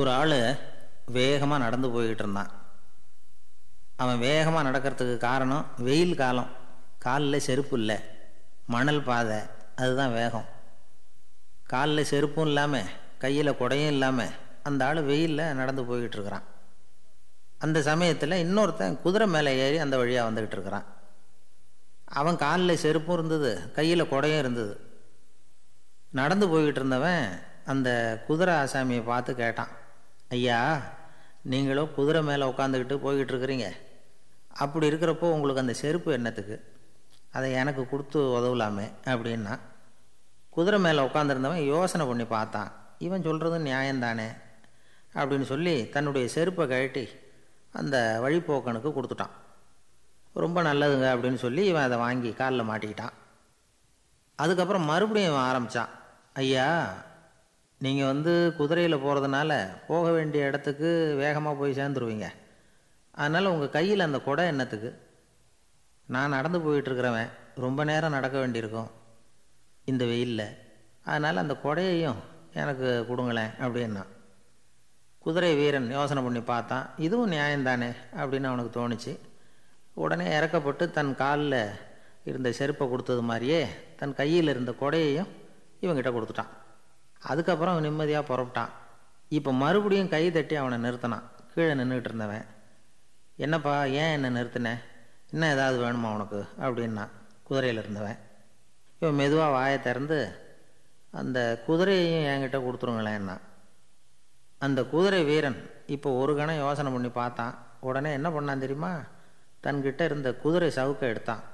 ஒரு ஆள் வேகமாக நடந்து போய்கிட்டு இருந்தான் அவன் வேகமாக நடக்கிறதுக்கு காரணம் வெயில் காலம் காலில் செருப்பு இல்லை மணல் பாதை அதுதான் வேகம் காலில் செருப்பும் இல்லாமல் கையில் குடையும் இல்லாமல் அந்த ஆள் வெயிலில் நடந்து போய்கிட்டு இருக்கிறான் அந்த சமயத்தில் இன்னொருத்தன் குதிரை மேலே ஏறி அந்த வழியாக வந்துக்கிட்டு இருக்கிறான் அவன் காலில் செருப்பும் இருந்தது கையில் குடையும் இருந்தது நடந்து போய்கிட்டு இருந்தவன் அந்த குதிரை ஆசாமியை பார்த்து கேட்டான் ஐயா நீங்களும் குதிரை மேலே உட்காந்துக்கிட்டு போய்கிட்டு இருக்கிறீங்க அப்படி இருக்கிறப்போ உங்களுக்கு அந்த செருப்பு என்னத்துக்கு அதை எனக்கு கொடுத்து உதவலாமே அப்படின்னா குதிரை மேலே உட்காந்துருந்தவன் யோசனை பண்ணி பார்த்தான் இவன் சொல்கிறது தானே அப்படின்னு சொல்லி தன்னுடைய செருப்பை கழட்டி அந்த வழிபோக்கனுக்கு கொடுத்துட்டான் ரொம்ப நல்லதுங்க அப்படின்னு சொல்லி இவன் அதை வாங்கி காலில் மாட்டிக்கிட்டான் அதுக்கப்புறம் மறுபடியும் இவன் ஆரம்பித்தான் ஐயா நீங்கள் வந்து குதிரையில் போகிறதுனால போக வேண்டிய இடத்துக்கு வேகமாக போய் சேர்ந்துருவீங்க அதனால் உங்கள் கையில் அந்த குடை என்னத்துக்கு நான் நடந்து போயிட்டுருக்குறவன் ரொம்ப நேரம் நடக்க வேண்டியிருக்கும் இந்த வெயிலில் அதனால் அந்த கொடையையும் எனக்கு கொடுங்களேன் அப்படின்னா குதிரை வீரன் யோசனை பண்ணி பார்த்தான் இதுவும் நியாயம்தானே அப்படின்னு அவனுக்கு தோணுச்சு உடனே இறக்கப்பட்டு தன் காலில் இருந்த செருப்பை கொடுத்தது மாதிரியே தன் கையில் இருந்த கொடையையும் இவங்கிட்ட கொடுத்துட்டான் அதுக்கப்புறம் நிம்மதியாக புறப்பட்டான் இப்போ மறுபடியும் கை தட்டி அவனை நிறுத்தினான் கீழே நின்றுக்கிட்டு இருந்தவன் என்னப்பா ஏன் என்னை நிறுத்தினேன் என்ன ஏதாவது வேணுமா உனக்கு அப்படின்னா குதிரையில் இருந்தவன் இவன் மெதுவாக வாயை திறந்து அந்த குதிரையையும் என்கிட்ட கொடுத்துருங்களேன்னா அந்த குதிரை வீரன் இப்போ ஒரு கணம் யோசனை பண்ணி பார்த்தான் உடனே என்ன பண்ணான் தெரியுமா தன்கிட்ட இருந்த குதிரை சவுக்கை எடுத்தான்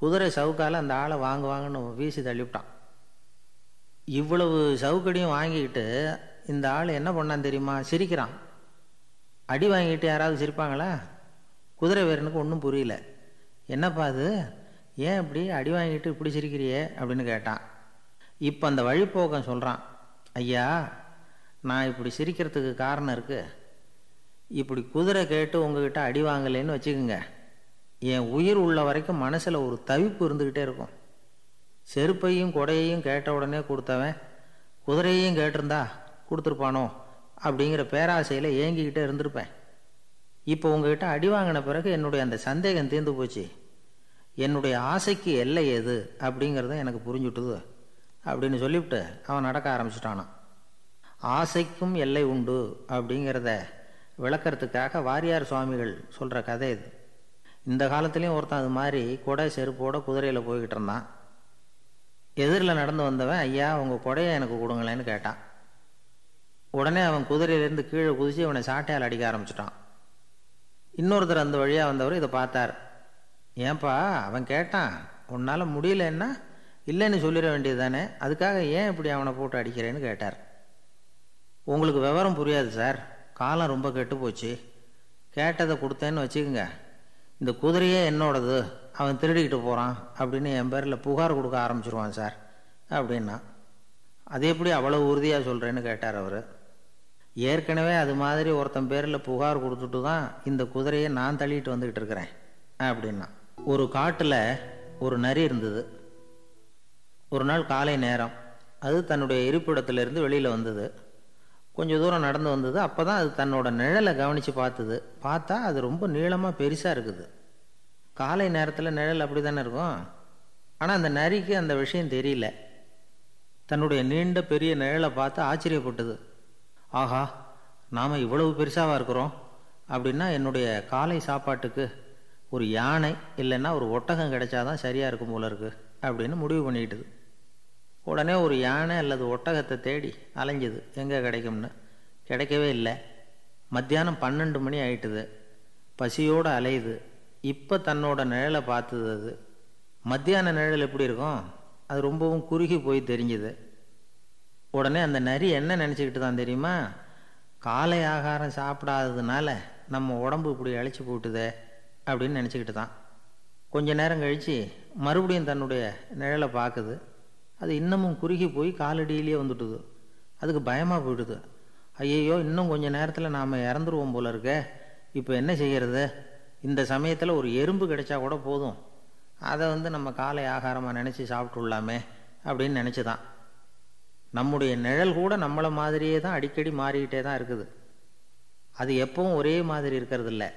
குதிரை சவுக்கால் அந்த ஆளை வாங்குவாங்கன்னு வீசி தள்ளிவிட்டான் இவ்வளவு சவுக்கடியும் வாங்கிக்கிட்டு இந்த ஆள் என்ன பண்ணான் தெரியுமா சிரிக்கிறான் அடி வாங்கிட்டு யாராவது சிரிப்பாங்களா குதிரை வீரனுக்கு ஒன்றும் புரியல என்னப்பா அது ஏன் இப்படி அடி வாங்கிட்டு இப்படி சிரிக்கிறியே அப்படின்னு கேட்டான் இப்போ அந்த வழிப்போக்கம் சொல்கிறான் ஐயா நான் இப்படி சிரிக்கிறதுக்கு காரணம் இருக்குது இப்படி குதிரை கேட்டு உங்ககிட்ட அடி வாங்கலைன்னு வச்சுக்கோங்க என் உயிர் உள்ள வரைக்கும் மனசில் ஒரு தவிப்பு இருந்துக்கிட்டே இருக்கும் செருப்பையும் கொடையையும் கேட்ட உடனே கொடுத்தவன் குதிரையையும் கேட்டிருந்தா கொடுத்துருப்பானோ அப்படிங்கிற பேராசையில் ஏங்கிக்கிட்டே இருந்திருப்பேன் இப்போ உங்ககிட்ட அடி வாங்கின பிறகு என்னுடைய அந்த சந்தேகம் தீர்ந்து போச்சு என்னுடைய ஆசைக்கு எல்லை எது அப்படிங்கிறத எனக்கு புரிஞ்சுட்டுது அப்படின்னு சொல்லிவிட்டு அவன் நடக்க ஆரம்பிச்சிட்டானான் ஆசைக்கும் எல்லை உண்டு அப்படிங்கிறத விளக்கிறதுக்காக வாரியார் சுவாமிகள் சொல்கிற கதை இது இந்த காலத்துலேயும் ஒருத்தன் அது மாதிரி கொடை செருப்போட குதிரையில் போய்கிட்டு இருந்தான் எதிரில் நடந்து வந்தவன் ஐயா உங்கள் கொடையை எனக்கு கொடுங்களேன்னு கேட்டான் உடனே அவன் குதிரையிலேருந்து கீழே குதிச்சு அவனை சாட்டையால் அடிக்க ஆரம்பிச்சிட்டான் இன்னொருத்தர் அந்த வழியாக வந்தவர் இதை பார்த்தார் ஏன்பா அவன் கேட்டான் உன்னால் முடியலன்னா இல்லைன்னு சொல்லிட வேண்டியது தானே அதுக்காக ஏன் இப்படி அவனை போட்டு அடிக்கிறேன்னு கேட்டார் உங்களுக்கு விவரம் புரியாது சார் காலம் ரொம்ப கெட்டு போச்சு கேட்டதை கொடுத்தேன்னு வச்சுக்கோங்க இந்த குதிரையே என்னோடது அவன் திருடிக்கிட்டு போகிறான் அப்படின்னு என் பேரில் புகார் கொடுக்க ஆரம்பிச்சிருவான் சார் அப்படின்னா அது எப்படி அவ்வளோ உறுதியாக சொல்கிறேன்னு கேட்டார் அவர் ஏற்கனவே அது மாதிரி ஒருத்தன் பேரில் புகார் கொடுத்துட்டு தான் இந்த குதிரையை நான் தள்ளிட்டு வந்துக்கிட்டு இருக்கிறேன் அப்படின்னா ஒரு காட்டில் ஒரு நரி இருந்தது ஒரு நாள் காலை நேரம் அது தன்னுடைய இருப்பிடத்துலேருந்து வெளியில் வந்தது கொஞ்சம் தூரம் நடந்து வந்தது அப்போ தான் அது தன்னோட நிழலை கவனித்து பார்த்தது பார்த்தா அது ரொம்ப நீளமாக பெருசாக இருக்குது காலை நேரத்தில் நிழல் அப்படி தானே இருக்கும் ஆனால் அந்த நரிக்கு அந்த விஷயம் தெரியல தன்னுடைய நீண்ட பெரிய நிழலை பார்த்து ஆச்சரியப்பட்டது ஆஹா நாம் இவ்வளவு பெருசாக இருக்கிறோம் அப்படின்னா என்னுடைய காலை சாப்பாட்டுக்கு ஒரு யானை இல்லைன்னா ஒரு ஒட்டகம் கிடைச்சாதான் சரியாக இருக்கும் போல இருக்கு அப்படின்னு முடிவு பண்ணிட்டுது உடனே ஒரு யானை அல்லது ஒட்டகத்தை தேடி அலைஞ்சுது எங்கே கிடைக்கும்னு கிடைக்கவே இல்லை மத்தியானம் பன்னெண்டு மணி ஆயிட்டுது பசியோடு அலையுது இப்போ தன்னோட நிழலை பார்த்தது அது மத்தியான நிழல் எப்படி இருக்கும் அது ரொம்பவும் குறுகி போய் தெரிஞ்சுது உடனே அந்த நரி என்ன நினச்சிக்கிட்டு தான் தெரியுமா காலை ஆகாரம் சாப்பிடாததுனால நம்ம உடம்பு இப்படி அழைச்சி போட்டுதே அப்படின்னு நினச்சிக்கிட்டு தான் கொஞ்ச நேரம் கழித்து மறுபடியும் தன்னுடைய நிழலை பார்க்குது அது இன்னமும் குறுகி போய் காலடியிலேயே வந்துட்டுது அதுக்கு பயமாக போயிடுது ஐயையோ இன்னும் கொஞ்சம் நேரத்தில் நாம் இறந்துருவோம் போல இருக்க இப்போ என்ன செய்கிறது இந்த சமயத்தில் ஒரு எறும்பு கிடைச்சா கூட போதும் அதை வந்து நம்ம காலை ஆகாரமாக நினச்சி சாப்பிட்டுள்ளாமே அப்படின்னு நினச்சி தான் நம்முடைய நிழல் கூட நம்மளை மாதிரியே தான் அடிக்கடி மாறிக்கிட்டே தான் இருக்குது அது எப்பவும் ஒரே மாதிரி இருக்கிறது இல்லை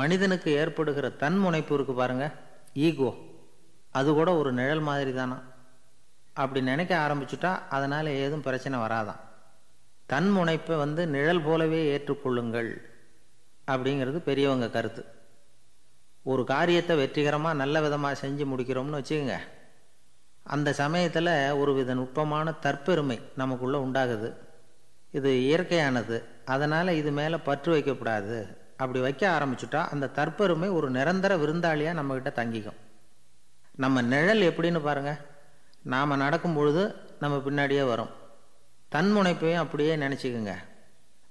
மனிதனுக்கு ஏற்படுகிற தன் முனைப்பு இருக்குது பாருங்கள் ஈகோ அது கூட ஒரு நிழல் மாதிரி தானா அப்படி நினைக்க ஆரம்பிச்சுட்டா அதனால் ஏதும் பிரச்சனை வராதான் தன் முனைப்பை வந்து நிழல் போலவே ஏற்றுக்கொள்ளுங்கள் அப்படிங்கிறது பெரியவங்க கருத்து ஒரு காரியத்தை வெற்றிகரமாக நல்ல விதமாக செஞ்சு முடிக்கிறோம்னு வச்சுக்கோங்க அந்த சமயத்தில் ஒரு வித நுட்பமான தற்பெருமை நமக்குள்ளே உண்டாகுது இது இயற்கையானது அதனால் இது மேலே பற்று வைக்கக்கூடாது அப்படி வைக்க ஆரம்பிச்சுட்டா அந்த தற்பெருமை ஒரு நிரந்தர விருந்தாளியாக நம்மக்கிட்ட தங்கிக்கும் நம்ம நிழல் எப்படின்னு பாருங்கள் நாம் நடக்கும் பொழுது நம்ம பின்னாடியே வரும் தன்முனைப்பையும் அப்படியே நினச்சிக்கோங்க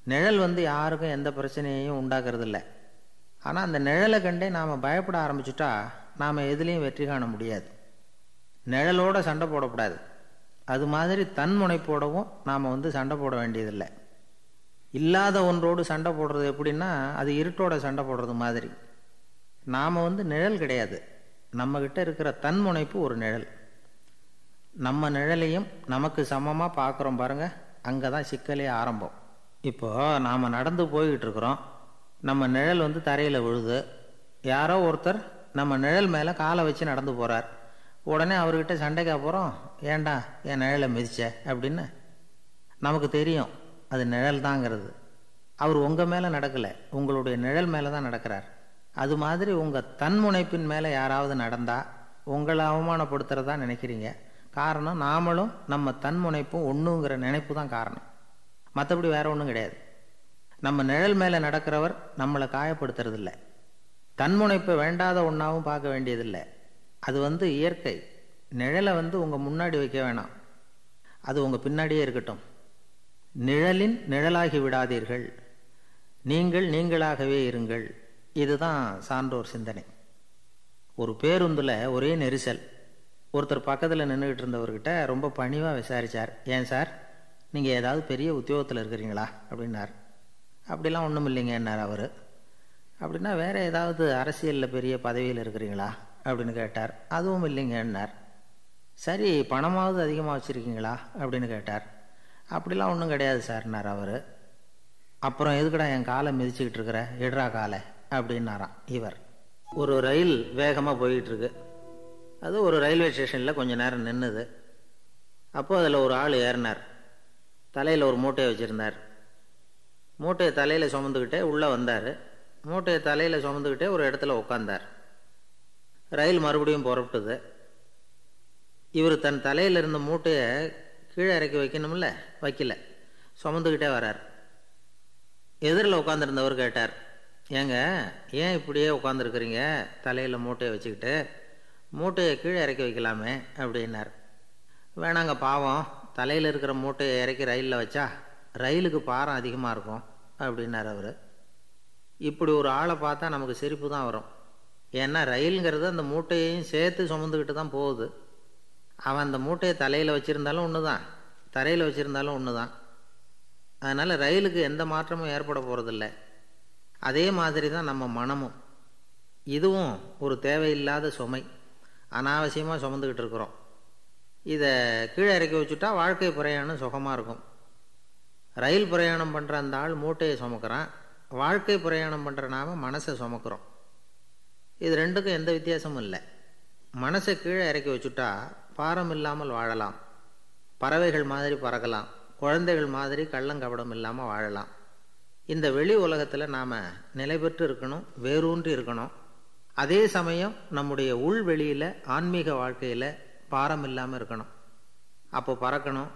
நிழல் வந்து யாருக்கும் எந்த பிரச்சனையும் உண்டாக்குறது இல்லை ஆனால் அந்த நிழலை கண்டே நாம் பயப்பட ஆரம்பிச்சுட்டா நாம் எதுலேயும் வெற்றி காண முடியாது நிழலோட சண்டை போடக்கூடாது அது மாதிரி தன் முனைப்போடவும் நாம் வந்து சண்டை போட வேண்டியதில்லை இல்லாத ஒன்றோடு சண்டை போடுறது எப்படின்னா அது இருட்டோட சண்டை போடுறது மாதிரி நாம் வந்து நிழல் கிடையாது நம்மக்கிட்ட இருக்கிற தன் முனைப்பு ஒரு நிழல் நம்ம நிழலையும் நமக்கு சமமாக பார்க்குறோம் பாருங்கள் அங்கே தான் சிக்கலே ஆரம்பம் இப்போது நாம் நடந்து போய்கிட்டுருக்குறோம் இருக்கிறோம் நம்ம நிழல் வந்து தரையில் விழுது யாரோ ஒருத்தர் நம்ம நிழல் மேலே காலை வச்சு நடந்து போகிறார் உடனே அவர்கிட்ட சண்டைக்கா போகிறோம் ஏண்டா என் நிழலை மிதிச்ச அப்படின்னு நமக்கு தெரியும் அது நிழல் தாங்கிறது அவர் உங்கள் மேலே நடக்கலை உங்களுடைய நிழல் மேலே தான் நடக்கிறார் அது மாதிரி உங்கள் தன்முனைப்பின் மேலே யாராவது நடந்தால் உங்களை அவமானப்படுத்துகிறதா நினைக்கிறீங்க காரணம் நாமளும் நம்ம தன்முனைப்பும் ஒன்றுங்கிற நினைப்பு தான் காரணம் மற்றபடி வேற ஒன்றும் கிடையாது நம்ம நிழல் மேலே நடக்கிறவர் நம்மளை காயப்படுத்துறதில்ல தன்முனைப்பை வேண்டாத ஒன்றாவும் பார்க்க வேண்டியதில்லை அது வந்து இயற்கை நிழலை வந்து உங்கள் முன்னாடி வைக்க வேணாம் அது உங்கள் பின்னாடியே இருக்கட்டும் நிழலின் நிழலாகி விடாதீர்கள் நீங்கள் நீங்களாகவே இருங்கள் இதுதான் சான்றோர் சிந்தனை ஒரு பேருந்தில் ஒரே நெரிசல் ஒருத்தர் பக்கத்தில் நின்றுக்கிட்டு இருந்தவர்கிட்ட ரொம்ப பணிவாக விசாரித்தார் ஏன் சார் நீங்கள் ஏதாவது பெரிய உத்தியோகத்தில் இருக்கிறீங்களா அப்படின்னார் அப்படிலாம் ஒன்றும் இல்லைங்கன்னார் அவர் அப்படின்னா வேறு ஏதாவது அரசியலில் பெரிய பதவியில் இருக்கிறீங்களா அப்படின்னு கேட்டார் அதுவும் இல்லைங்கன்னார் சரி பணமாவது அதிகமாக வச்சுருக்கீங்களா அப்படின்னு கேட்டார் அப்படிலாம் ஒன்றும் கிடையாது சார்னார் அவர் அப்புறம் எதுக்கடா என் காலை மிதிச்சுக்கிட்டு இருக்கிற இடரா காலை அப்படின்னாராம் இவர் ஒரு ரயில் வேகமாக போயிட்டுருக்கு அது ஒரு ரயில்வே ஸ்டேஷனில் கொஞ்சம் நேரம் நின்றுது அப்போது அதில் ஒரு ஆள் ஏறினார் தலையில் ஒரு மூட்டையை வச்சுருந்தார் மூட்டையை தலையில் சுமந்துக்கிட்டே உள்ளே வந்தார் மூட்டையை தலையில் சுமந்துக்கிட்டே ஒரு இடத்துல உட்காந்தார் ரயில் மறுபடியும் புறப்பட்டுது இவர் தன் தலையில் இருந்த மூட்டையை கீழே இறக்கி வைக்கணும்ல வைக்கல சுமந்துக்கிட்டே வரார் எதிரில் உட்காந்துருந்தவர் கேட்டார் ஏங்க ஏன் இப்படியே உட்காந்துருக்குறீங்க தலையில் மூட்டையை வச்சுக்கிட்டு மூட்டையை கீழே இறக்கி வைக்கலாமே அப்படின்னார் வேணாங்க பாவம் தலையில் இருக்கிற மூட்டையை இறக்கி ரயிலில் வச்சா ரயிலுக்கு பாரம் அதிகமாக இருக்கும் அப்படின்னார் அவர் இப்படி ஒரு ஆளை பார்த்தா நமக்கு சிரிப்பு தான் வரும் ஏன்னா ரயிலுங்கிறது அந்த மூட்டையையும் சேர்த்து சுமந்துக்கிட்டு தான் போகுது அவன் அந்த மூட்டையை தலையில் வச்சுருந்தாலும் ஒன்று தான் தரையில் வச்சுருந்தாலும் ஒன்று தான் அதனால் ரயிலுக்கு எந்த மாற்றமும் ஏற்பட போகிறதில்ல அதே மாதிரி தான் நம்ம மனமும் இதுவும் ஒரு தேவையில்லாத சுமை அனாவசியமாக சுமந்துக்கிட்டு இருக்கிறோம் இதை கீழே இறக்கி வச்சுட்டா வாழ்க்கை பிரயாணம் சுகமாக இருக்கும் ரயில் பிரயாணம் பண்ணுற அந்த ஆள் மூட்டையை சுமக்கிறான் வாழ்க்கை பிரயாணம் பண்ணுற நாம் மனசை சுமக்கிறோம் இது ரெண்டுக்கும் எந்த வித்தியாசமும் இல்லை மனசை கீழே இறக்கி வச்சுட்டா பாரம் இல்லாமல் வாழலாம் பறவைகள் மாதிரி பறக்கலாம் குழந்தைகள் மாதிரி கள்ளங்கபடம் இல்லாமல் வாழலாம் இந்த வெளி உலகத்தில் நாம் நிலை பெற்று இருக்கணும் வேரூன்றி இருக்கணும் அதே சமயம் நம்முடைய உள்வெளியில் ஆன்மீக வாழ்க்கையில் பாரம் இல்லாமல் இருக்கணும் அப்போ பறக்கணும்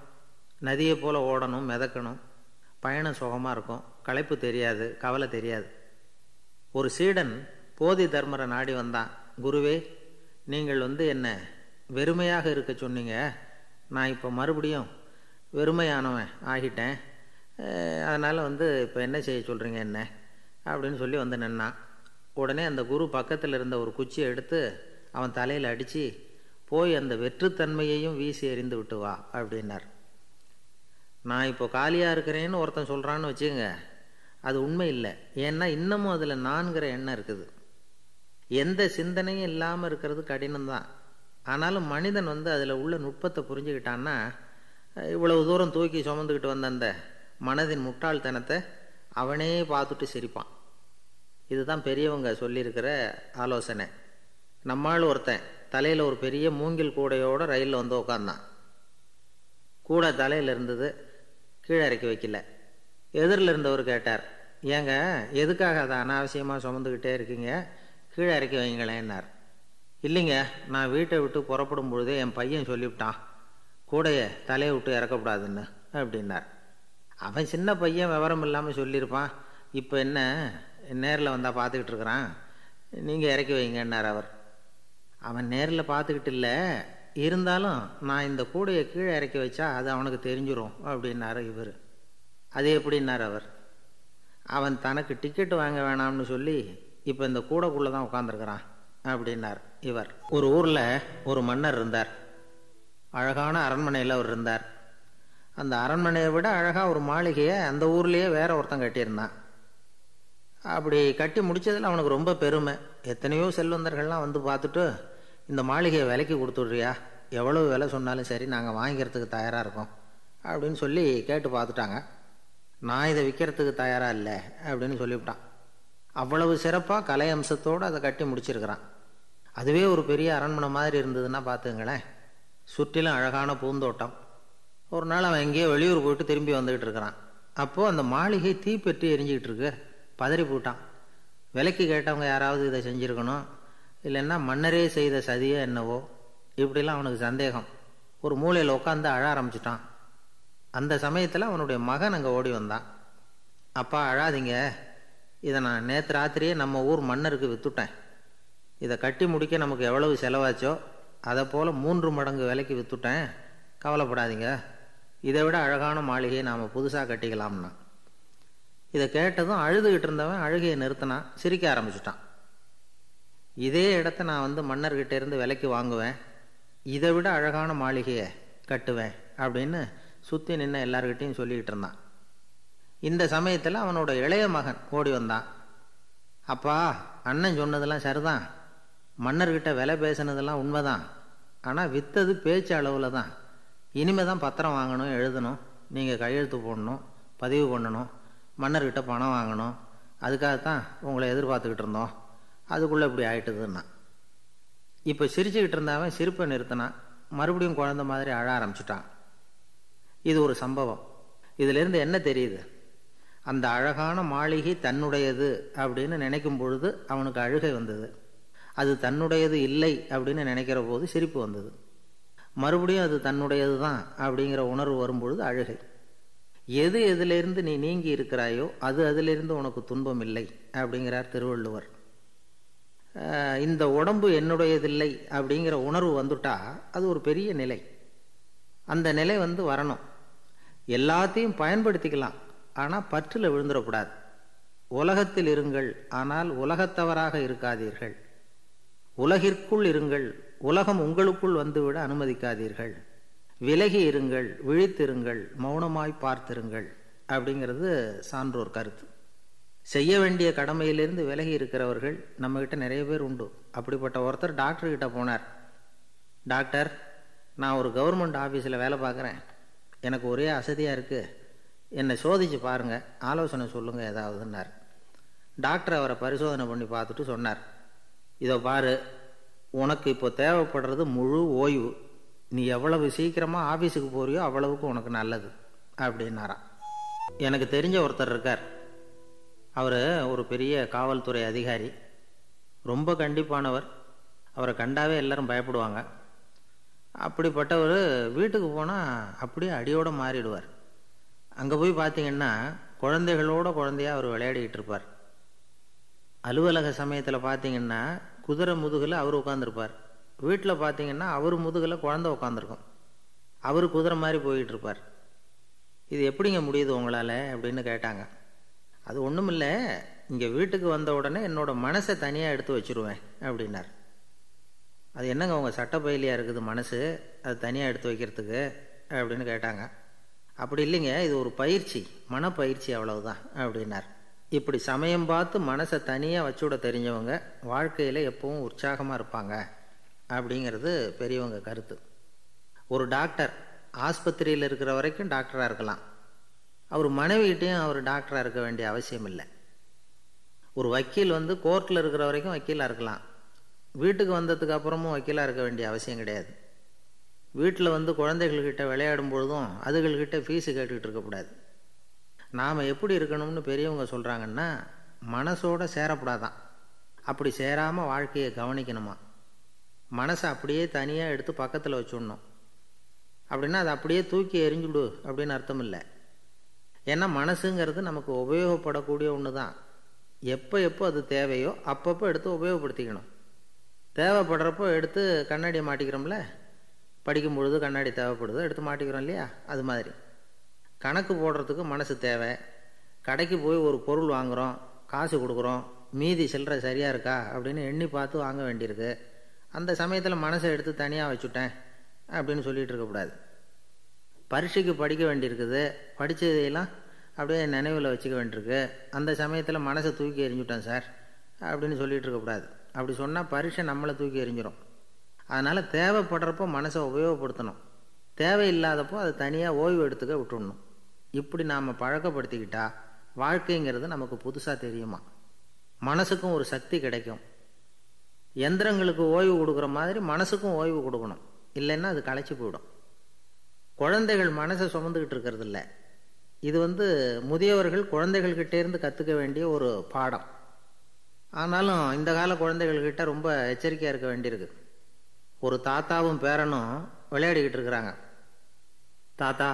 நதியை போல் ஓடணும் மிதக்கணும் பயணம் சுகமாக இருக்கும் களைப்பு தெரியாது கவலை தெரியாது ஒரு சீடன் போதி தர்மரை நாடி வந்தான் குருவே நீங்கள் வந்து என்ன வெறுமையாக இருக்க சொன்னீங்க நான் இப்போ மறுபடியும் வெறுமையானவன் ஆகிட்டேன் அதனால் வந்து இப்போ என்ன செய்ய சொல்கிறீங்க என்ன அப்படின்னு சொல்லி வந்து நின்னான் உடனே அந்த குரு பக்கத்தில் இருந்த ஒரு குச்சியை எடுத்து அவன் தலையில் அடித்து போய் அந்த வெற்றுத்தன்மையையும் வீசி எறிந்து விட்டு வா அப்படின்னார் நான் இப்போ காலியாக இருக்கிறேன்னு ஒருத்தன் சொல்கிறான்னு வச்சுங்க அது உண்மை இல்லை ஏன்னா இன்னமும் அதில் நான்கிற எண்ணம் இருக்குது எந்த சிந்தனையும் இல்லாமல் இருக்கிறது கடினம்தான் ஆனாலும் மனிதன் வந்து அதில் உள்ள நுட்பத்தை புரிஞ்சுக்கிட்டான்னா இவ்வளவு தூரம் தூக்கி சுமந்துக்கிட்டு வந்த அந்த மனதின் முட்டாள்தனத்தை அவனே பார்த்துட்டு சிரிப்பான் இதுதான் பெரியவங்க சொல்லியிருக்கிற ஆலோசனை நம்மால் ஒருத்தன் தலையில் ஒரு பெரிய மூங்கில் கூடையோடு ரயிலில் வந்து உக்காந்தான் கூடை தலையில் இருந்தது கீழே இறக்கி வைக்கல எதிரில் இருந்தவர் கேட்டார் ஏங்க எதுக்காக அதை அனாவசியமாக சுமந்துக்கிட்டே இருக்கீங்க கீழே இறக்கி வைங்களேன்னார் இல்லைங்க நான் வீட்டை விட்டு புறப்படும் பொழுதே என் பையன் சொல்லிவிட்டான் கூடையை தலையை விட்டு இறக்கக்கூடாதுன்னு அப்படின்னார் அவன் சின்ன பையன் விவரம் இல்லாமல் சொல்லியிருப்பான் இப்போ என்ன நேரில் வந்தால் பார்த்துக்கிட்டு இருக்கிறான் நீங்கள் இறக்கி வைங்கன்னார் அவர் அவன் நேரில் பார்த்துக்கிட்டு இல்லை இருந்தாலும் நான் இந்த கூடையை கீழே இறக்கி வச்சா அது அவனுக்கு தெரிஞ்சிடும் அப்படின்னாரு இவர் அது எப்படின்னார் அவர் அவன் தனக்கு டிக்கெட் வாங்க வேணாம்னு சொல்லி இப்போ இந்த கூடைக்குள்ளே தான் உட்காந்துருக்கிறான் அப்படின்னார் இவர் ஒரு ஊரில் ஒரு மன்னர் இருந்தார் அழகான அரண்மனையில் அவர் இருந்தார் அந்த அரண்மனையை விட அழகாக ஒரு மாளிகையை அந்த ஊர்லேயே வேற ஒருத்தன் கட்டியிருந்தான் அப்படி கட்டி முடித்ததில் அவனுக்கு ரொம்ப பெருமை எத்தனையோ செல்வந்தர்கள்லாம் வந்து பார்த்துட்டு இந்த மாளிகையை விலைக்கு கொடுத்துட்றியா எவ்வளோ விலை சொன்னாலும் சரி நாங்கள் வாங்கிக்கிறதுக்கு தயாராக இருக்கோம் அப்படின்னு சொல்லி கேட்டு பார்த்துட்டாங்க நான் இதை விற்கிறதுக்கு தயாராக இல்லை அப்படின்னு சொல்லிவிட்டான் அவ்வளவு சிறப்பாக கலை அம்சத்தோடு அதை கட்டி முடிச்சிருக்கிறான் அதுவே ஒரு பெரிய அரண்மனை மாதிரி இருந்ததுன்னா பார்த்துங்களேன் சுற்றிலும் அழகான பூந்தோட்டம் ஒரு நாள் அவன் எங்கேயோ வெளியூர் போயிட்டு திரும்பி வந்துக்கிட்டு இருக்கிறான் அப்போது அந்த மாளிகை தீப்பெற்றி எரிஞ்சிக்கிட்டு இருக்கு பதறி போட்டான் விலைக்கு கேட்டவங்க யாராவது இதை செஞ்சுருக்கணும் இல்லைன்னா மன்னரே செய்த சதியோ என்னவோ இப்படிலாம் அவனுக்கு சந்தேகம் ஒரு மூலையில் உட்காந்து அழ ஆரம்பிச்சிட்டான் அந்த சமயத்தில் அவனுடைய மகன் அங்கே ஓடி வந்தான் அப்பா அழாதீங்க இதை நான் நேற்று ராத்திரியே நம்ம ஊர் மன்னருக்கு விற்றுட்டேன் இதை கட்டி முடிக்க நமக்கு எவ்வளவு செலவாச்சோ அதை போல் மூன்று மடங்கு விலைக்கு விற்றுட்டேன் கவலைப்படாதீங்க இதை விட அழகான மாளிகையை நாம் புதுசாக கட்டிக்கலாம்னா இதை கேட்டதும் அழுதுகிட்டு இருந்தவன் அழுகையை நிறுத்தினான் சிரிக்க ஆரம்பிச்சிட்டான் இதே இடத்த நான் வந்து மன்னர்கிட்ட இருந்து விலைக்கு வாங்குவேன் இதை விட அழகான மாளிகையை கட்டுவேன் அப்படின்னு சுற்றி நின்று எல்லார்கிட்டையும் சொல்லிக்கிட்டு இருந்தான் இந்த சமயத்தில் அவனோட இளைய மகன் ஓடி வந்தான் அப்பா அண்ணன் சொன்னதெல்லாம் சரிதான் மன்னர்கிட்ட விலை பேசினதெல்லாம் உண்மைதான் ஆனால் வித்தது பேச்சு அளவில் தான் இனிமே தான் பத்திரம் வாங்கணும் எழுதணும் நீங்கள் கையெழுத்து போடணும் பதிவு பண்ணணும் மன்னர்கிட்ட பணம் வாங்கணும் அதுக்காகத்தான் உங்களை எதிர்பார்த்துக்கிட்டு இருந்தோம் அதுக்குள்ளே இப்படி ஆயிட்டுதுன்னா இப்போ சிரிச்சுக்கிட்டு இருந்தாவன் சிரிப்பை நிறுத்தினான் மறுபடியும் குழந்த மாதிரி அழ ஆரம்பிச்சிட்டான் இது ஒரு சம்பவம் இதிலிருந்து என்ன தெரியுது அந்த அழகான மாளிகை தன்னுடையது அப்படின்னு நினைக்கும் பொழுது அவனுக்கு அழுகை வந்தது அது தன்னுடையது இல்லை அப்படின்னு நினைக்கிற போது சிரிப்பு வந்தது மறுபடியும் அது தன்னுடையது தான் அப்படிங்கிற உணர்வு வரும்பொழுது அழுகை எது எதிலிருந்து நீ நீங்கி இருக்கிறாயோ அது அதிலிருந்து உனக்கு துன்பம் இல்லை அப்படிங்கிறார் திருவள்ளுவர் இந்த உடம்பு என்னுடையதில்லை அப்படிங்கிற உணர்வு வந்துட்டா அது ஒரு பெரிய நிலை அந்த நிலை வந்து வரணும் எல்லாத்தையும் பயன்படுத்திக்கலாம் ஆனால் பற்றில் விழுந்துடக்கூடாது உலகத்தில் இருங்கள் ஆனால் உலகத்தவராக இருக்காதீர்கள் உலகிற்குள் இருங்கள் உலகம் உங்களுக்குள் வந்துவிட அனுமதிக்காதீர்கள் விலகி இருங்கள் விழித்திருங்கள் மௌனமாய் பார்த்திருங்கள் அப்படிங்கிறது சான்றோர் கருத்து செய்ய வேண்டிய கடமையிலிருந்து விலகி இருக்கிறவர்கள் நம்மக்கிட்ட நிறைய பேர் உண்டு அப்படிப்பட்ட ஒருத்தர் டாக்டர்கிட்ட போனார் டாக்டர் நான் ஒரு கவர்மெண்ட் ஆஃபீஸில் வேலை பார்க்குறேன் எனக்கு ஒரே அசதியாக இருக்குது என்னை சோதித்து பாருங்கள் ஆலோசனை சொல்லுங்கள் ஏதாவதுன்னார் டாக்டர் அவரை பரிசோதனை பண்ணி பார்த்துட்டு சொன்னார் இதை பாரு உனக்கு இப்போ தேவைப்படுறது முழு ஓய்வு நீ எவ்வளவு சீக்கிரமாக ஆஃபீஸுக்கு போறியோ அவ்வளவுக்கு உனக்கு நல்லது அப்படின்னாரா எனக்கு தெரிஞ்ச ஒருத்தர் இருக்கார் அவர் ஒரு பெரிய காவல்துறை அதிகாரி ரொம்ப கண்டிப்பானவர் அவரை கண்டாவே எல்லாரும் பயப்படுவாங்க அப்படிப்பட்டவர் வீட்டுக்கு போனால் அப்படியே அடியோடு மாறிடுவார் அங்கே போய் பார்த்தீங்கன்னா குழந்தைகளோட குழந்தையாக அவர் விளையாடிக்கிட்டு இருப்பார் அலுவலக சமயத்தில் பார்த்தீங்கன்னா குதிரை முதுகில் அவர் உட்காந்துருப்பார் வீட்டில் பார்த்தீங்கன்னா அவர் முதுகில் குழந்த உட்காந்துருக்கும் அவர் குதிரை மாதிரி போயிட்டு இருப்பார் இது எப்படிங்க முடியுது உங்களால் அப்படின்னு கேட்டாங்க அது ஒன்றும் இல்லை இங்கே வீட்டுக்கு வந்த உடனே என்னோட மனசை தனியாக எடுத்து வச்சுருவேன் அப்படின்னார் அது என்னங்க உங்கள் சட்டப்பயிலியாக இருக்குது மனசு அது தனியாக எடுத்து வைக்கிறதுக்கு அப்படின்னு கேட்டாங்க அப்படி இல்லைங்க இது ஒரு பயிற்சி மனப்பயிற்சி அவ்வளவுதான் அப்படின்னார் இப்படி சமயம் பார்த்து மனசை தனியாக வச்சுவிட தெரிஞ்சவங்க வாழ்க்கையில் எப்பவும் உற்சாகமாக இருப்பாங்க அப்படிங்கிறது பெரியவங்க கருத்து ஒரு டாக்டர் ஆஸ்பத்திரியில் இருக்கிற வரைக்கும் டாக்டராக இருக்கலாம் அவர் மனைவிகிட்டையும் அவர் டாக்டராக இருக்க வேண்டிய அவசியம் இல்லை ஒரு வக்கீல் வந்து கோர்ட்டில் இருக்கிற வரைக்கும் வக்கீலாக இருக்கலாம் வீட்டுக்கு வந்ததுக்கு அப்புறமும் வக்கீலாக இருக்க வேண்டிய அவசியம் கிடையாது வீட்டில் வந்து குழந்தைகள்கிட்ட விளையாடும் பொழுதும் அதுகள்கிட்ட ஃபீஸு கேட்டுக்கிட்டு இருக்கக்கூடாது நாம் எப்படி இருக்கணும்னு பெரியவங்க சொல்கிறாங்கன்னா மனசோடு சேரக்கூடாதான் அப்படி சேராமல் வாழ்க்கையை கவனிக்கணுமா மனசை அப்படியே தனியாக எடுத்து பக்கத்தில் வச்சுடணும் அப்படின்னா அதை அப்படியே தூக்கி எரிஞ்சுடு அப்படின்னு அர்த்தம் இல்லை ஏன்னா மனசுங்கிறது நமக்கு உபயோகப்படக்கூடிய ஒன்று தான் எப்போ எப்போ அது தேவையோ அப்பப்போ எடுத்து உபயோகப்படுத்திக்கணும் தேவைப்படுறப்போ எடுத்து கண்ணாடி மாட்டிக்கிறோம்ல படிக்கும் பொழுது கண்ணாடி தேவைப்படுது எடுத்து மாட்டிக்கிறோம் இல்லையா அது மாதிரி கணக்கு போடுறதுக்கு மனசு தேவை கடைக்கு போய் ஒரு பொருள் வாங்குகிறோம் காசு கொடுக்குறோம் மீதி சில்லற சரியாக இருக்கா அப்படின்னு எண்ணி பார்த்து வாங்க வேண்டியிருக்கு அந்த சமயத்தில் மனசை எடுத்து தனியாக வச்சுட்டேன் அப்படின்னு சொல்லிகிட்டு இருக்கக்கூடாது பரீட்சைக்கு படிக்க வேண்டியிருக்குது படித்ததையெல்லாம் அப்படியே நினைவில் வச்சுக்க வேண்டியிருக்கு அந்த சமயத்தில் மனசை தூக்கி எறிஞ்சுட்டேன் சார் அப்படின்னு சொல்லிகிட்டு இருக்கக்கூடாது அப்படி சொன்னால் பரீட்சை நம்மளை தூக்கி எறிஞ்சிடும் அதனால் தேவைப்படுறப்போ மனசை உபயோகப்படுத்தணும் தேவையில்லாதப்போ அதை தனியாக ஓய்வு எடுத்துக்க விட்டுடணும் இப்படி நாம் பழக்கப்படுத்திக்கிட்டால் வாழ்க்கைங்கிறது நமக்கு புதுசாக தெரியுமா மனசுக்கும் ஒரு சக்தி கிடைக்கும் எந்திரங்களுக்கு ஓய்வு கொடுக்குற மாதிரி மனசுக்கும் ஓய்வு கொடுக்கணும் இல்லைன்னா அது களைச்சி போயிடும் குழந்தைகள் மனசை சுமந்துக்கிட்டு இருக்கிறது இல்லை இது வந்து முதியவர்கள் குழந்தைகள்கிட்டே இருந்து கற்றுக்க வேண்டிய ஒரு பாடம் ஆனாலும் இந்த கால குழந்தைகள்கிட்ட ரொம்ப எச்சரிக்கையாக இருக்க வேண்டியிருக்கு ஒரு தாத்தாவும் பேரனும் விளையாடிக்கிட்டு இருக்கிறாங்க தாத்தா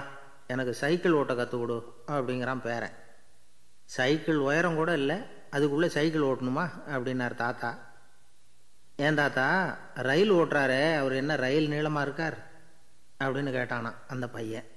எனக்கு சைக்கிள் ஓட்ட கற்றுக் கொடு அப்படிங்கிறான் பேரன் சைக்கிள் உயரம் கூட இல்லை அதுக்குள்ளே சைக்கிள் ஓட்டணுமா அப்படின்னார் தாத்தா ஏன் தாத்தா ரயில் ஓட்டுறாரு அவர் என்ன ரயில் நீளமாக இருக்கார் அப்படின்னு கேட்டானான் அந்த பையன்